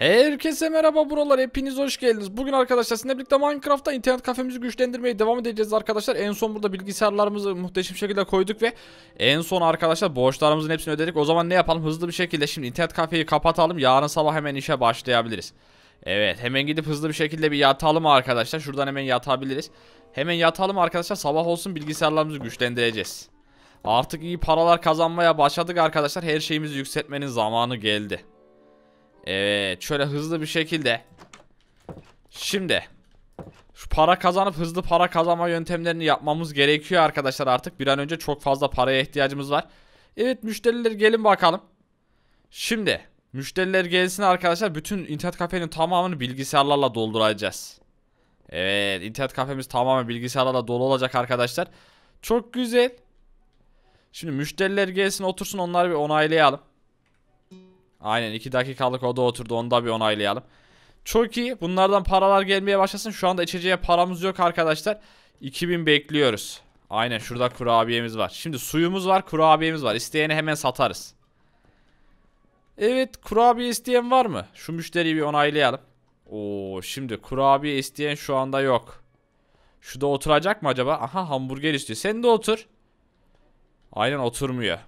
Herkese merhaba buralar hepiniz hoş geldiniz. Bugün arkadaşlar sizinle birlikte Minecraft'ta internet kafemizi güçlendirmeye devam edeceğiz arkadaşlar. En son burada bilgisayarlarımızı muhteşem şekilde koyduk ve en son arkadaşlar borçlarımızın hepsini ödedik. O zaman ne yapalım hızlı bir şekilde şimdi internet kafeyi kapatalım. Yarın sabah hemen işe başlayabiliriz. Evet hemen gidip hızlı bir şekilde bir yatalım arkadaşlar. Şuradan hemen yatabiliriz. Hemen yatalım arkadaşlar sabah olsun bilgisayarlarımızı güçlendireceğiz. Artık iyi paralar kazanmaya başladık arkadaşlar. Her şeyimizi yükseltmenin zamanı geldi. Evet şöyle hızlı bir şekilde. Şimdi. Şu para kazanıp hızlı para kazanma yöntemlerini yapmamız gerekiyor arkadaşlar artık. Bir an önce çok fazla paraya ihtiyacımız var. Evet müşteriler gelin bakalım. Şimdi müşteriler gelsin arkadaşlar. Bütün internet kafenin tamamını bilgisayarlarla dolduracağız. Evet internet kafemiz tamamen bilgisayarlarla dolu olacak arkadaşlar. Çok güzel. Şimdi müşteriler gelsin otursun onları bir onaylayalım. Aynen 2 dakikalık oda oturdu onu da bir onaylayalım. Çok iyi bunlardan paralar gelmeye başlasın. Şu anda içeceğe paramız yok arkadaşlar. 2000 bekliyoruz. Aynen şurada kurabiyemiz var. Şimdi suyumuz var kurabiyemiz var. İsteyene hemen satarız. Evet kurabiye isteyen var mı? Şu müşteriyi bir onaylayalım. Oo şimdi kurabiye isteyen şu anda yok. Şu da oturacak mı acaba? Aha hamburger istiyor. Sen de otur. Aynen oturmuyor.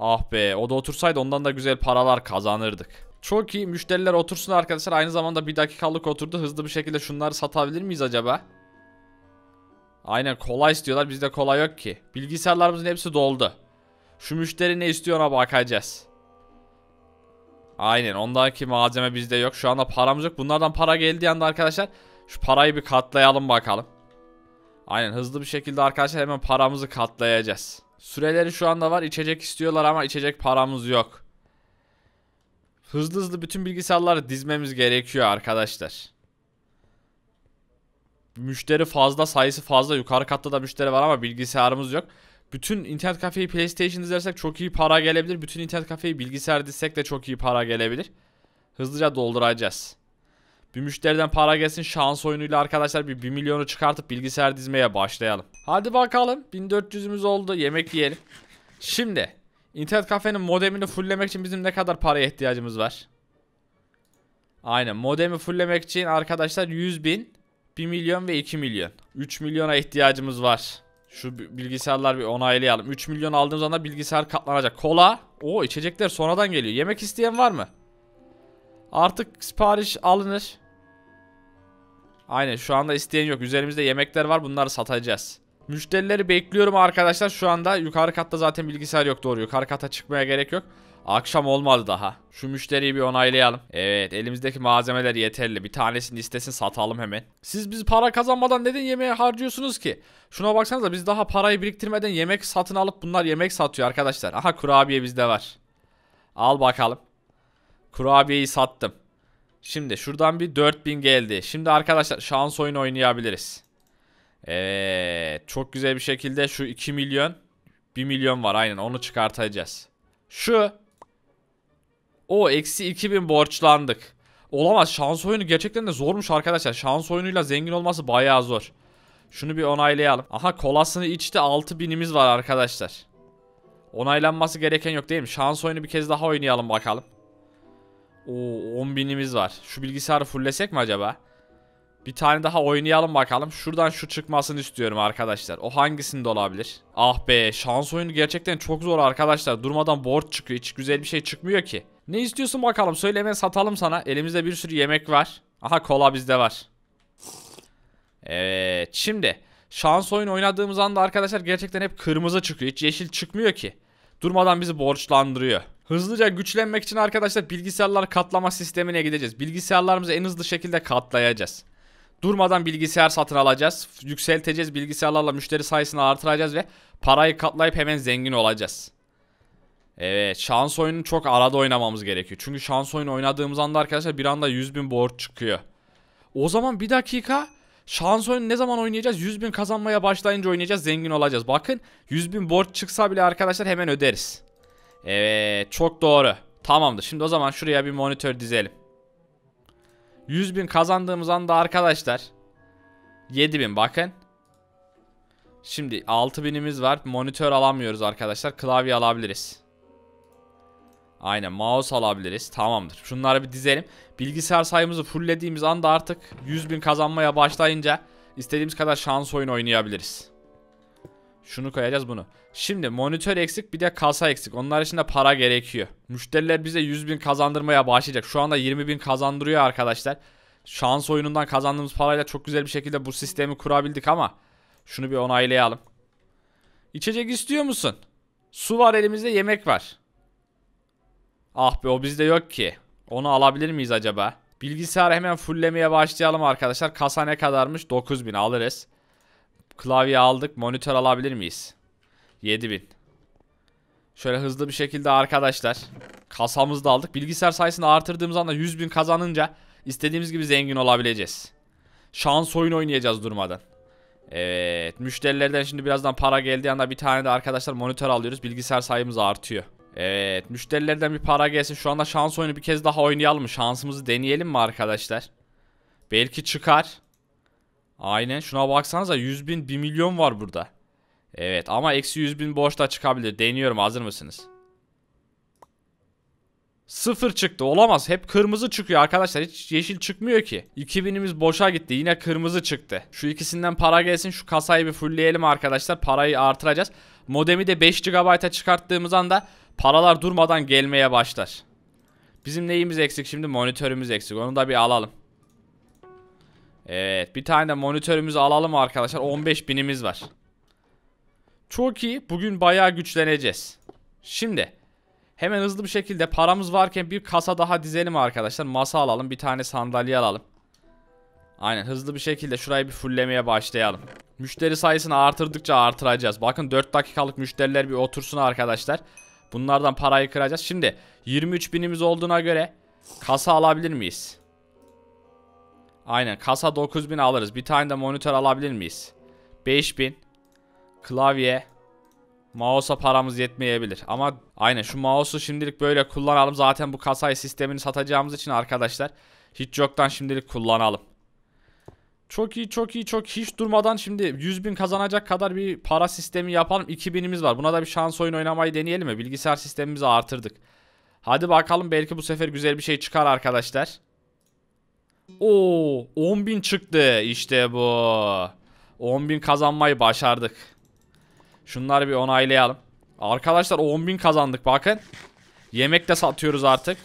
Ah be o da otursaydı ondan da güzel paralar kazanırdık. Çok iyi müşteriler otursun arkadaşlar. Aynı zamanda bir dakikalık oturdu. Hızlı bir şekilde şunları satabilir miyiz acaba? Aynen kolay istiyorlar. Bizde kolay yok ki. Bilgisayarlarımızın hepsi doldu. Şu müşteri ne istiyor ona bakacağız. Aynen ondaki malzeme bizde yok. Şu anda paramız yok. Bunlardan para geldiği anda arkadaşlar şu parayı bir katlayalım bakalım. Aynen hızlı bir şekilde arkadaşlar hemen paramızı katlayacağız. Süreleri şu anda var. İçecek istiyorlar ama içecek paramız yok. Hızlı hızlı bütün bilgisayarları dizmemiz gerekiyor arkadaşlar. Müşteri fazla sayısı fazla. Yukarı katta da müşteri var ama bilgisayarımız yok. Bütün internet kafeyi PlayStation izlersek çok iyi para gelebilir. Bütün internet kafeyi bilgisayar dizsek de çok iyi para gelebilir. Hızlıca dolduracağız. Bir müşteriden para gelsin şans oyunuyla arkadaşlar bir 1 milyonu çıkartıp bilgisayar dizmeye başlayalım. Hadi bakalım 1400'ümüz oldu yemek yiyelim. Şimdi internet kafenin modemini fulllemek için bizim ne kadar paraya ihtiyacımız var? Aynen modemi fulllemek için arkadaşlar 100 bin, 1 milyon ve 2 milyon. 3 milyona ihtiyacımız var. Şu bilgisayarlar bir onaylayalım. 3 milyon aldığımız anda bilgisayar katlanacak. Kola. o içecekler sonradan geliyor. Yemek isteyen var mı? Artık sipariş alınır. Aynen şu anda isteyen yok. Üzerimizde yemekler var bunları satacağız. Müşterileri bekliyorum arkadaşlar. Şu anda yukarı katta zaten bilgisayar yok doğru. Yukarı kata çıkmaya gerek yok. Akşam olmadı daha. Şu müşteriyi bir onaylayalım. Evet elimizdeki malzemeler yeterli. Bir tanesini istesin satalım hemen. Siz biz para kazanmadan neden yemeğe harcıyorsunuz ki? Şuna baksanıza biz daha parayı biriktirmeden yemek satın alıp bunlar yemek satıyor arkadaşlar. Aha kurabiye bizde var. Al bakalım. Kurabiyeyi sattım. Şimdi şuradan bir 4000 geldi. Şimdi arkadaşlar şans oyunu oynayabiliriz. Evet. Çok güzel bir şekilde şu 2 milyon 1 milyon var aynen onu çıkartacağız. Şu. O eksi 2000 borçlandık. Olamaz şans oyunu gerçekten de zormuş arkadaşlar. Şans oyunuyla zengin olması bayağı zor. Şunu bir onaylayalım. Aha kolasını içti 6000'imiz var arkadaşlar. Onaylanması gereken yok değil mi? Şans oyunu bir kez daha oynayalım bakalım. Oo 10 binimiz var. Şu bilgisayarı fullesek mi acaba? Bir tane daha oynayalım bakalım. Şuradan şu çıkmasını istiyorum arkadaşlar. O hangisinde olabilir? Ah be şans oyunu gerçekten çok zor arkadaşlar. Durmadan borç çıkıyor. Hiç güzel bir şey çıkmıyor ki. Ne istiyorsun bakalım söyle hemen satalım sana. Elimizde bir sürü yemek var. Aha kola bizde var. Evet şimdi şans oyunu oynadığımız anda arkadaşlar gerçekten hep kırmızı çıkıyor. Hiç yeşil çıkmıyor ki. Durmadan bizi borçlandırıyor. Hızlıca güçlenmek için arkadaşlar bilgisayarlar katlama sistemine gideceğiz. Bilgisayarlarımızı en hızlı şekilde katlayacağız. Durmadan bilgisayar satın alacağız. Yükselteceğiz. Bilgisayarlarla müşteri sayısını artıracağız ve parayı katlayıp hemen zengin olacağız. Evet şans oyunu çok arada oynamamız gerekiyor. Çünkü şans oyunu oynadığımız anda arkadaşlar bir anda 100 bin borç çıkıyor. O zaman bir dakika şans oyunu ne zaman oynayacağız? 100 bin kazanmaya başlayınca oynayacağız zengin olacağız. Bakın 100 bin borç çıksa bile arkadaşlar hemen öderiz. Evet çok doğru. Tamamdır. Şimdi o zaman şuraya bir monitör dizelim. 100 bin kazandığımız anda arkadaşlar 7 bin bakın. Şimdi 6 binimiz var. Monitör alamıyoruz arkadaşlar. Klavye alabiliriz. Aynen mouse alabiliriz. Tamamdır. Şunları bir dizelim. Bilgisayar sayımızı fulllediğimiz anda artık 100 bin kazanmaya başlayınca istediğimiz kadar şans oyunu oynayabiliriz. Şunu koyacağız bunu. Şimdi monitör eksik bir de kasa eksik. Onlar için de para gerekiyor. Müşteriler bize 100 bin kazandırmaya başlayacak. Şu anda 20 bin kazandırıyor arkadaşlar. Şans oyunundan kazandığımız parayla çok güzel bir şekilde bu sistemi kurabildik ama şunu bir onaylayalım. İçecek istiyor musun? Su var elimizde yemek var. Ah be o bizde yok ki. Onu alabilir miyiz acaba? Bilgisayarı hemen fulllemeye başlayalım arkadaşlar. Kasa ne kadarmış? 9000 alırız. Klavye aldık. Monitör alabilir miyiz? 7000. Şöyle hızlı bir şekilde arkadaşlar. Kasamızı da aldık. Bilgisayar sayısını artırdığımız anda 100.000 kazanınca istediğimiz gibi zengin olabileceğiz. Şans oyun oynayacağız durmadan. Evet. Müşterilerden şimdi birazdan para geldiği anda bir tane de arkadaşlar monitör alıyoruz. Bilgisayar sayımız artıyor. Evet. Müşterilerden bir para gelsin. Şu anda şans oyunu bir kez daha oynayalım mı? Şansımızı deneyelim mi arkadaşlar? Belki çıkar. Aynen şuna baksanıza 100 bin 1 milyon var burada. Evet ama eksi 100 bin borç da çıkabilir. Deniyorum hazır mısınız? Sıfır çıktı olamaz. Hep kırmızı çıkıyor arkadaşlar. Hiç yeşil çıkmıyor ki. 2000'imiz boşa gitti. Yine kırmızı çıktı. Şu ikisinden para gelsin. Şu kasayı bir fullleyelim arkadaşlar. Parayı artıracağız. Modemi de 5 GB'a çıkarttığımız anda paralar durmadan gelmeye başlar. Bizim neyimiz eksik şimdi? Monitörümüz eksik. Onu da bir alalım. Evet bir tane de monitörümüzü alalım arkadaşlar. 15 binimiz var. Çok iyi. Bugün bayağı güçleneceğiz. Şimdi hemen hızlı bir şekilde paramız varken bir kasa daha dizelim arkadaşlar. Masa alalım. Bir tane sandalye alalım. Aynen hızlı bir şekilde şurayı bir fulllemeye başlayalım. Müşteri sayısını artırdıkça artıracağız. Bakın 4 dakikalık müşteriler bir otursun arkadaşlar. Bunlardan parayı kıracağız. Şimdi 23 binimiz olduğuna göre kasa alabilir miyiz? Aynen kasa 9000 alırız. Bir tane de monitör alabilir miyiz? 5000. Klavye. Mouse'a paramız yetmeyebilir. Ama aynen şu mouse'u şimdilik böyle kullanalım. Zaten bu kasayı sistemini satacağımız için arkadaşlar hiç yoktan şimdilik kullanalım. Çok iyi çok iyi çok hiç durmadan şimdi 100 bin kazanacak kadar bir para sistemi yapalım. 2000'imiz var. Buna da bir şans oyun oynamayı deneyelim mi? Bilgisayar sistemimizi artırdık. Hadi bakalım belki bu sefer güzel bir şey çıkar arkadaşlar. Oo 10.000 çıktı. işte bu. 10.000 kazanmayı başardık. Şunları bir onaylayalım. Arkadaşlar 10.000 kazandık bakın. Yemek de satıyoruz artık.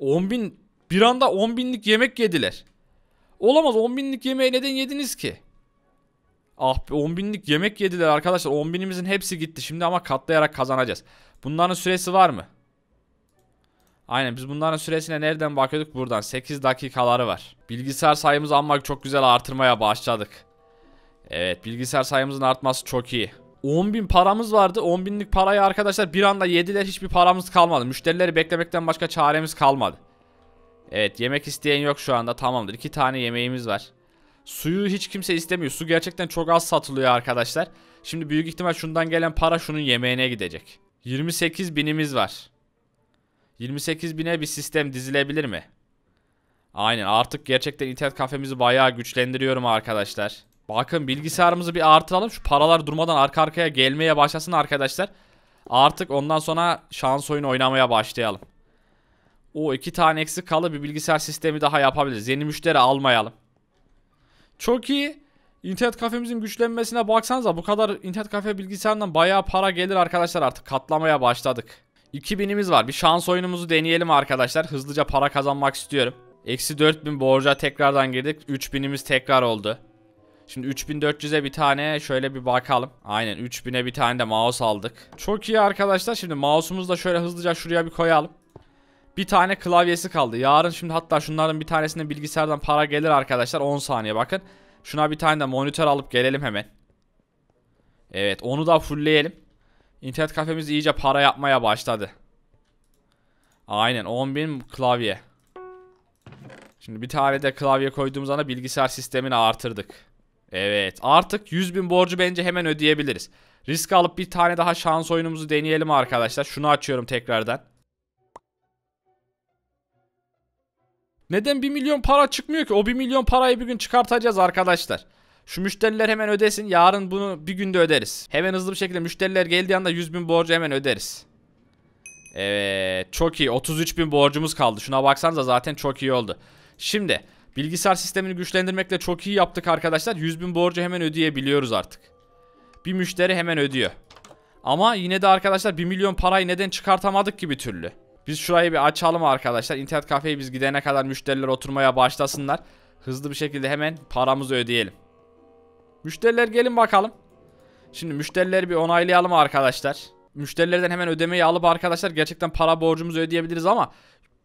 10.000 bir anda 10.000'lik yemek yediler. Olamaz 10.000'lik yemeği neden yediniz ki? Ah 10.000'lik yemek yediler arkadaşlar. 10.000'imizin hepsi gitti. Şimdi ama katlayarak kazanacağız. Bunların süresi var mı? Aynen biz bunların süresine nereden bakıyorduk? Buradan 8 dakikaları var. Bilgisayar sayımızı almak çok güzel artırmaya başladık. Evet bilgisayar sayımızın artması çok iyi. 10.000 paramız vardı. 10.000'lik parayı arkadaşlar bir anda yediler. Hiçbir paramız kalmadı. Müşterileri beklemekten başka çaremiz kalmadı. Evet yemek isteyen yok şu anda. Tamamdır. 2 tane yemeğimiz var. Suyu hiç kimse istemiyor. Su gerçekten çok az satılıyor arkadaşlar. Şimdi büyük ihtimal şundan gelen para şunun yemeğine gidecek. 28 binimiz var. 28 bine bir sistem dizilebilir mi? Aynen artık gerçekten internet kafemizi bayağı güçlendiriyorum arkadaşlar. Bakın bilgisayarımızı bir artıralım. Şu paralar durmadan arka arkaya gelmeye başlasın arkadaşlar. Artık ondan sonra şans oyunu oynamaya başlayalım. O iki tane eksik kalı bir bilgisayar sistemi daha yapabiliriz. Yeni müşteri almayalım. Çok iyi. İnternet kafemizin güçlenmesine baksanıza bu kadar internet kafe bilgisayarından bayağı para gelir arkadaşlar artık katlamaya başladık. 2000'imiz var. Bir şans oyunumuzu deneyelim arkadaşlar. Hızlıca para kazanmak istiyorum. Eksi 4000 borca tekrardan girdik. 3000'imiz tekrar oldu. Şimdi 3400'e bir tane şöyle bir bakalım. Aynen 3000'e bir tane de mouse aldık. Çok iyi arkadaşlar. Şimdi mouse'umuzu da şöyle hızlıca şuraya bir koyalım. Bir tane klavyesi kaldı. Yarın şimdi hatta şunların bir tanesinde bilgisayardan para gelir arkadaşlar. 10 saniye bakın. Şuna bir tane de monitör alıp gelelim hemen. Evet onu da fullleyelim. İnternet kafemiz iyice para yapmaya başladı. Aynen 10.000 klavye. Şimdi bir tane de klavye koyduğumuz anda bilgisayar sistemini artırdık. Evet artık 100.000 borcu bence hemen ödeyebiliriz. Risk alıp bir tane daha şans oyunumuzu deneyelim arkadaşlar. Şunu açıyorum tekrardan. Neden 1 milyon para çıkmıyor ki? O 1 milyon parayı bir gün çıkartacağız arkadaşlar. Şu müşteriler hemen ödesin. Yarın bunu bir günde öderiz. Hemen hızlı bir şekilde müşteriler geldiği anda 100 bin borcu hemen öderiz. Evet çok iyi. 33 bin borcumuz kaldı. Şuna baksanıza zaten çok iyi oldu. Şimdi bilgisayar sistemini güçlendirmekle çok iyi yaptık arkadaşlar. 100 bin borcu hemen ödeyebiliyoruz artık. Bir müşteri hemen ödüyor. Ama yine de arkadaşlar 1 milyon parayı neden çıkartamadık ki bir türlü. Biz şurayı bir açalım arkadaşlar. İnternet kafeyi biz gidene kadar müşteriler oturmaya başlasınlar. Hızlı bir şekilde hemen paramızı ödeyelim. Müşteriler gelin bakalım. Şimdi müşterileri bir onaylayalım arkadaşlar. Müşterilerden hemen ödemeyi alıp arkadaşlar gerçekten para borcumuzu ödeyebiliriz ama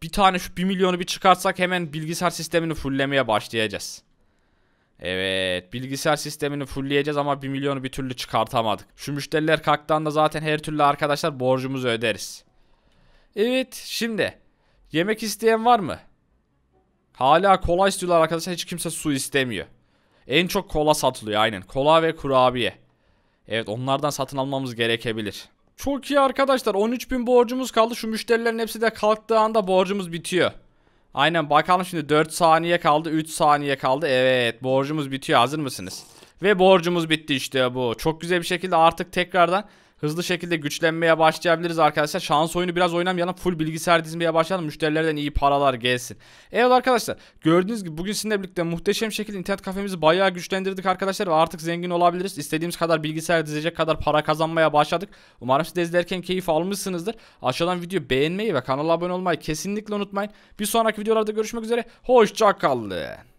bir tane şu 1 milyonu bir çıkartsak hemen bilgisayar sistemini fulllemeye başlayacağız. Evet bilgisayar sistemini fullleyeceğiz ama 1 milyonu bir türlü çıkartamadık. Şu müşteriler kalktan da zaten her türlü arkadaşlar borcumuzu öderiz. Evet şimdi yemek isteyen var mı? Hala kola istiyorlar arkadaşlar hiç kimse su istemiyor. En çok kola satılıyor aynen. Kola ve kurabiye. Evet onlardan satın almamız gerekebilir. Çok iyi arkadaşlar. 13.000 borcumuz kaldı. Şu müşterilerin hepsi de kalktığı anda borcumuz bitiyor. Aynen bakalım şimdi 4 saniye kaldı. 3 saniye kaldı. Evet borcumuz bitiyor. Hazır mısınız? Ve borcumuz bitti işte bu. Çok güzel bir şekilde artık tekrardan hızlı şekilde güçlenmeye başlayabiliriz arkadaşlar. Şans oyunu biraz oynamayalım. Full bilgisayar dizmeye başlayalım. Müşterilerden iyi paralar gelsin. Evet arkadaşlar gördüğünüz gibi bugün sizinle birlikte muhteşem şekilde internet kafemizi bayağı güçlendirdik arkadaşlar. Ve artık zengin olabiliriz. İstediğimiz kadar bilgisayar dizecek kadar para kazanmaya başladık. Umarım siz de izlerken keyif almışsınızdır. Aşağıdan video beğenmeyi ve kanala abone olmayı kesinlikle unutmayın. Bir sonraki videolarda görüşmek üzere. Hoşçakalın.